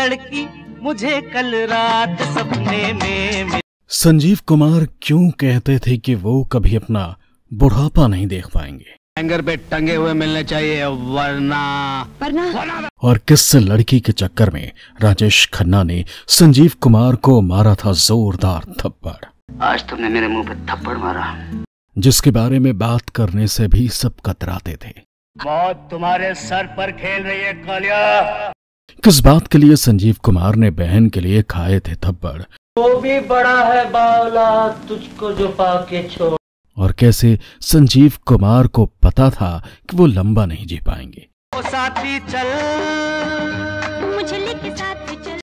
लड़की मुझे कल रात सपने में संजीव कुमार क्यों कहते थे कि वो कभी अपना बुढ़ापा नहीं देख पाएंगे एंगर पे टंगे हुए मिलने चाहिए वरना वरना, और किस लड़की के चक्कर में राजेश खन्ना ने संजीव कुमार को मारा था जोरदार थप्पड़ आज तुमने मेरे मुंह पे थप्पड़ मारा जिसके बारे में बात करने से भी सब कतराते थे बहुत तुम्हारे सर पर खेल रही है कालिया किस बात के लिए संजीव कुमार ने बहन के लिए खाए थे थप्पड़ वो भी बड़ा है बावला तुझको जो पाके छोड़ और कैसे संजीव कुमार को पता था कि वो लंबा नहीं जी पाएंगे साथी चल मुझे लेके साथी चल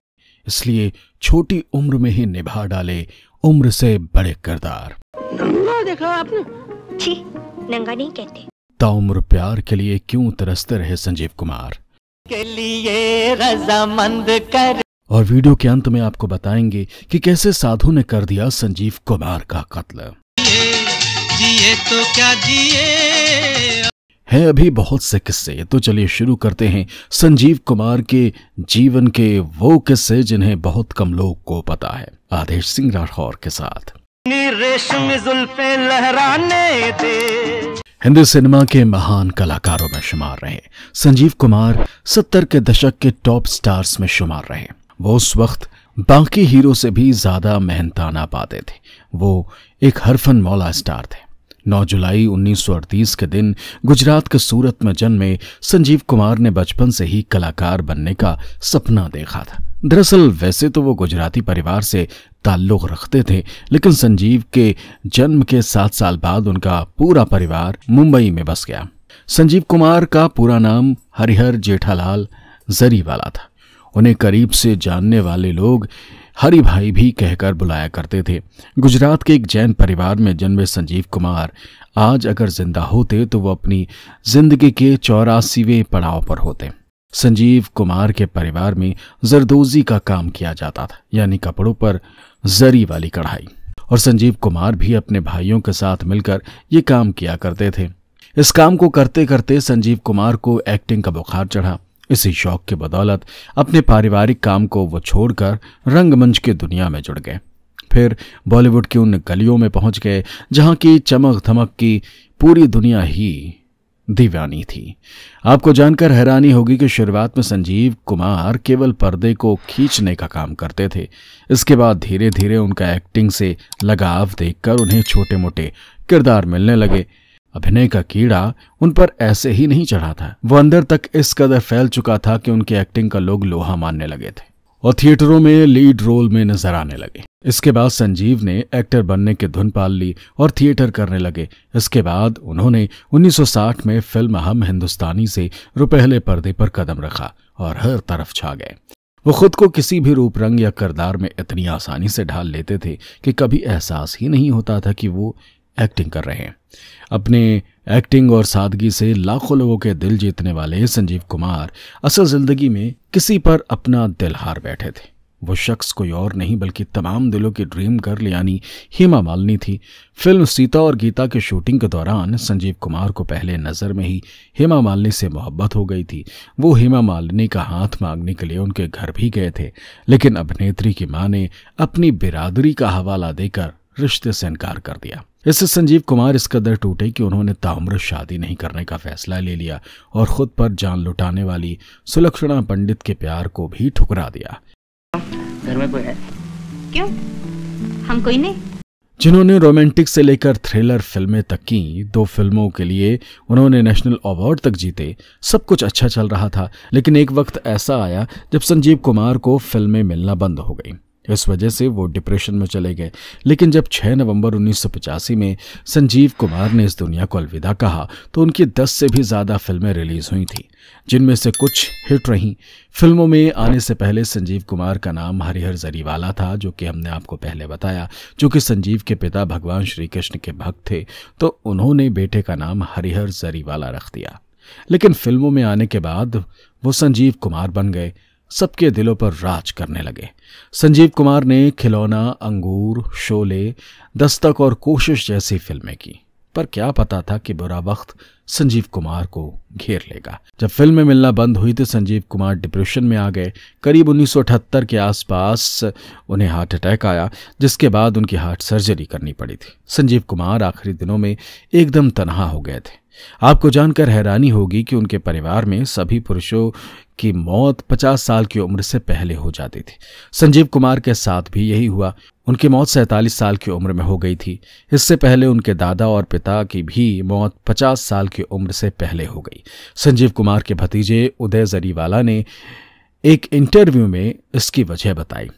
इसलिए छोटी उम्र में ही निभा डाले उम्र से बड़े करदार नंगा देखा आपने नंगा नहीं कहते ताउम्र प्यार के लिए क्यों तरसते रहे संजीव कुमार के लिए रजामंद कर और वीडियो के अंत में आपको बताएंगे कि कैसे साधु ने कर दिया संजीव कुमार का कत्ल जिए तो क्या जिए है अभी बहुत से किस्से तो चलिए शुरू करते हैं संजीव कुमार के जीवन के वो किस्से जिन्हें बहुत कम लोग को पता है आदेश सिंह राठौर के साथ हाँ। हिंदी सिनेमा के महान कलाकारों में शुमार रहे संजीव कुमार सत्तर के दशक के टॉप स्टार्स में शुमार रहे वो उस वक्त बाकी हीरो से भी ज्यादा मेहनताना पाते थे वो एक हरफन मौला स्टार थे 9 जुलाई 1938 के दिन गुजरात के सूरत में जन्मे संजीव कुमार ने बचपन से ही कलाकार बनने का सपना देखा था दरअसल वैसे तो वो गुजराती परिवार से ताल्लुक़ रखते थे लेकिन संजीव के जन्म के सात साल बाद उनका पूरा परिवार मुंबई में बस गया संजीव कुमार का पूरा नाम हरिहर जेठालाल जरीवाला था उन्हें करीब से जानने वाले लोग हरि भाई भी कहकर बुलाया करते थे गुजरात के एक जैन परिवार में जन्मे संजीव कुमार आज अगर जिंदा होते तो वो अपनी जिंदगी के चौरासीवें पड़ाव पर होते संजीव कुमार के परिवार में जरदोजी का काम किया जाता था यानी कपड़ों पर जरी वाली कढ़ाई और संजीव कुमार भी अपने भाइयों के साथ मिलकर ये काम किया करते थे इस काम को करते करते संजीव कुमार को एक्टिंग का बुखार चढ़ा इसी शौक के बदौलत अपने पारिवारिक काम को वो छोड़कर रंगमंच की दुनिया में जुड़ गए फिर बॉलीवुड की उन गलियों में पहुंच गए जहां की चमक धमक की पूरी दुनिया ही दीवानी थी आपको जानकर हैरानी होगी कि शुरुआत में संजीव कुमार केवल पर्दे को खींचने का काम करते थे इसके बाद धीरे धीरे उनका एक्टिंग से लगाव देखकर उन्हें छोटे मोटे किरदार मिलने लगे अभिनय का कीड़ा उन पर ऐसे ही नहीं चढ़ा था वो अंदर तक इस कदर फैल चुका था कि उनकी एक्टिंग का लोग लोहा मानने लगे थे और थिएटरों में लीड रोल में नजर आने लगे इसके बाद संजीव ने एक्टर बनने की धुन पाल ली और थिएटर करने लगे इसके बाद उन्होंने 1960 में फिल्म हम हिंदुस्तानी से रुपहले पर्दे पर कदम रखा और हर तरफ छा गए वो खुद को किसी भी रूप रंग या करदार में इतनी आसानी से ढाल लेते थे कि कभी एहसास ही नहीं होता था कि वो एक्टिंग कर रहे हैं अपने एक्टिंग और सादगी से लाखों लोगों के दिल जीतने वाले संजीव कुमार असल जिंदगी में किसी पर अपना दिल हार बैठे थे वो शख्स कोई और नहीं बल्कि तमाम दिलों की ड्रीम गर्ल यानी हेमा मालिनी थी फिल्म सीता और गीता के शूटिंग के दौरान संजीव कुमार को पहले नज़र में ही हेमा मालिनी से मोहब्बत हो गई थी वो हेमा मालिनी का हाथ मांगने के लिए उनके घर भी गए थे लेकिन अभिनेत्री की माँ ने अपनी बिरादरी का हवाला देकर रिश्ते से इनकार कर दिया इससे संजीव कुमार इस कदर टूटे कि उन्होंने ताम्र शादी नहीं करने का फैसला ले लिया और खुद पर जान लुटाने वाली सुलक्षणा पंडित के प्यार को भी ठुकरा दिया घर में कोई है क्यों हम कोई नहीं जिन्होंने रोमांटिक से लेकर थ्रिलर फिल्में तक की दो फिल्मों के लिए उन्होंने नेशनल अवार्ड तक जीते सब कुछ अच्छा चल रहा था लेकिन एक वक्त ऐसा आया जब संजीव कुमार को फिल्में मिलना बंद हो गई इस वजह से वो डिप्रेशन में चले गए लेकिन जब 6 नवंबर उन्नीस में संजीव कुमार ने इस दुनिया को अलविदा कहा तो उनकी 10 से भी ज़्यादा फिल्में रिलीज़ हुई थी जिनमें से कुछ हिट रहीं फिल्मों में आने से पहले संजीव कुमार का नाम हरिहर जरीवाला था जो कि हमने आपको पहले बताया जो कि संजीव के पिता भगवान श्री कृष्ण के भक्त थे तो उन्होंने बेटे का नाम हरिहर जरीवाला रख दिया लेकिन फिल्मों में आने के बाद वो संजीव कुमार बन गए सबके दिलों पर राज करने लगे संजीव कुमार ने खिलौना अंगूर शोले दस्तक और कोशिश जैसी फिल्में की पर क्या पता था कि बुरा वक्त संजीव कुमार को घेर लेगा जब फिल्में मिलना बंद हुई तो संजीव कुमार डिप्रेशन में आ गए करीब उन्नीस के आसपास उन्हें हार्ट अटैक आया जिसके बाद उनकी हार्ट सर्जरी करनी पड़ी थी संजीव कुमार आखिरी दिनों में एकदम तनहा हो गए थे आपको जानकर हैरानी होगी कि उनके परिवार में सभी पुरुषों की मौत 50 साल की उम्र से पहले हो जाती थी संजीव कुमार के साथ भी यही हुआ उनकी मौत सैतालीस साल की उम्र में हो गई थी इससे पहले उनके दादा और पिता की भी मौत 50 साल की उम्र से पहले हो गई संजीव कुमार के भतीजे उदय जरीवाला ने एक इंटरव्यू में इसकी वजह बताई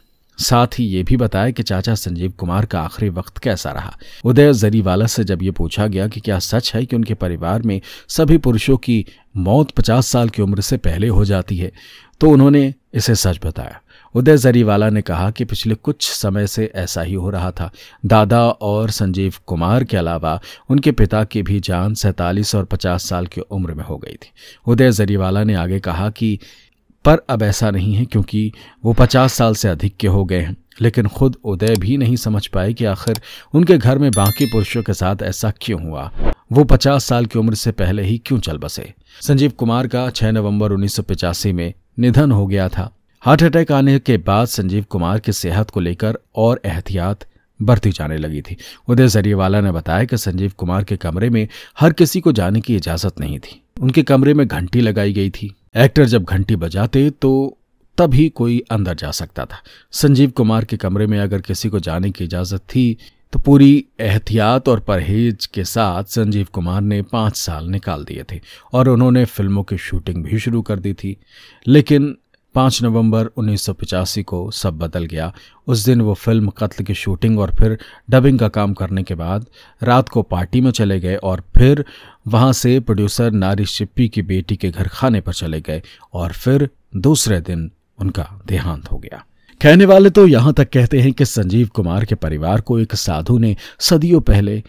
साथ ही ये भी बताया कि चाचा संजीव कुमार का आखिरी वक्त कैसा रहा उदय जरीवाला से जब ये पूछा गया कि क्या सच है कि उनके परिवार में सभी पुरुषों की मौत पचास साल की उम्र से पहले हो जाती है तो उन्होंने इसे सच बताया उदय जरीवाला ने कहा कि पिछले कुछ समय से ऐसा ही हो रहा था दादा और संजीव कुमार के अलावा उनके पिता की भी जान सैंतालीस और पचास साल की उम्र में हो गई थी उदय जरीवाला ने आगे कहा कि पर अब ऐसा नहीं है क्योंकि वो पचास साल से अधिक के हो गए हैं लेकिन खुद उदय भी नहीं समझ पाए कि आखिर उनके घर में बाकी पुरुषों के साथ ऐसा क्यों हुआ वो पचास साल की उम्र से पहले ही क्यों चल बसे संजीव कुमार का 6 नवंबर उन्नीस में निधन हो गया था हार्ट अटैक आने के बाद संजीव कुमार की सेहत को लेकर और एहतियात बरती जाने लगी थी उदय जरीवाला ने बताया कि संजीव कुमार के कमरे में हर किसी को जाने की इजाजत नहीं थी उनके कमरे में घंटी लगाई गई थी एक्टर जब घंटी बजाते तो तभी कोई अंदर जा सकता था संजीव कुमार के कमरे में अगर किसी को जाने की इजाज़त थी तो पूरी एहतियात और परहेज के साथ संजीव कुमार ने पाँच साल निकाल दिए थे और उन्होंने फिल्मों की शूटिंग भी शुरू कर दी थी लेकिन पाँच नवंबर उन्नीस को सब बदल गया उस दिन वो फिल्म कत्ल की शूटिंग और फिर डबिंग का काम करने के बाद रात को पार्टी में चले गए और फिर वहाँ से प्रोड्यूसर नारी शिप्पी की बेटी के घर खाने पर चले गए और फिर दूसरे दिन उनका देहांत हो गया कहने वाले तो यहाँ तक कहते हैं कि संजीव कुमार के परिवार को एक साधु ने सदियों पहले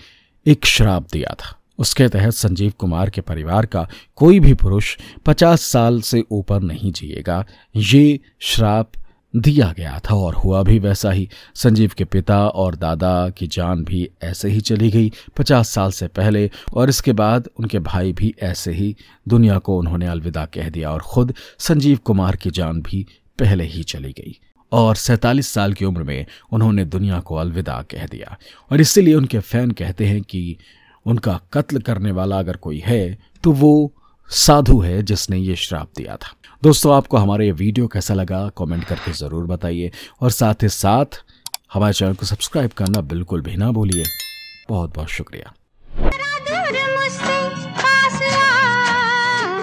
एक श्राप दिया था उसके तहत संजीव कुमार के परिवार का कोई भी पुरुष पचास साल से ऊपर नहीं जिएगा ये श्राप दिया गया था और हुआ भी वैसा ही संजीव के पिता और दादा की जान भी ऐसे ही चली गई पचास साल से पहले और इसके बाद उनके भाई भी ऐसे ही दुनिया को उन्होंने अलविदा कह दिया और ख़ुद संजीव कुमार की जान भी पहले ही चली गई और सैंतालीस साल की उम्र में उन्होंने दुनिया को अलविदा कह दिया और इसीलिए उनके फैन कहते हैं कि उनका कत्ल करने वाला अगर कोई है तो वो साधु है जिसने ये श्राप दिया था दोस्तों आपको हमारे ये वीडियो कैसा लगा कमेंट करके ज़रूर बताइए और साथ ही साथ हमारे चैनल को सब्सक्राइब करना बिल्कुल भी ना भूलिए बहुत बहुत शुक्रिया